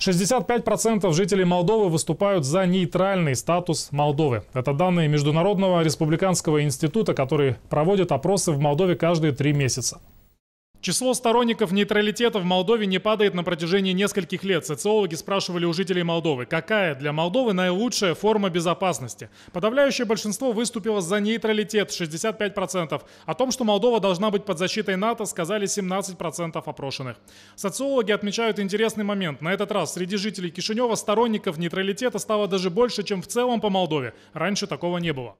65% жителей Молдовы выступают за нейтральный статус Молдовы. Это данные Международного республиканского института, который проводит опросы в Молдове каждые три месяца. Число сторонников нейтралитета в Молдове не падает на протяжении нескольких лет. Социологи спрашивали у жителей Молдовы, какая для Молдовы наилучшая форма безопасности. Подавляющее большинство выступило за нейтралитет 65%. О том, что Молдова должна быть под защитой НАТО, сказали 17% опрошенных. Социологи отмечают интересный момент. На этот раз среди жителей Кишинева сторонников нейтралитета стало даже больше, чем в целом по Молдове. Раньше такого не было.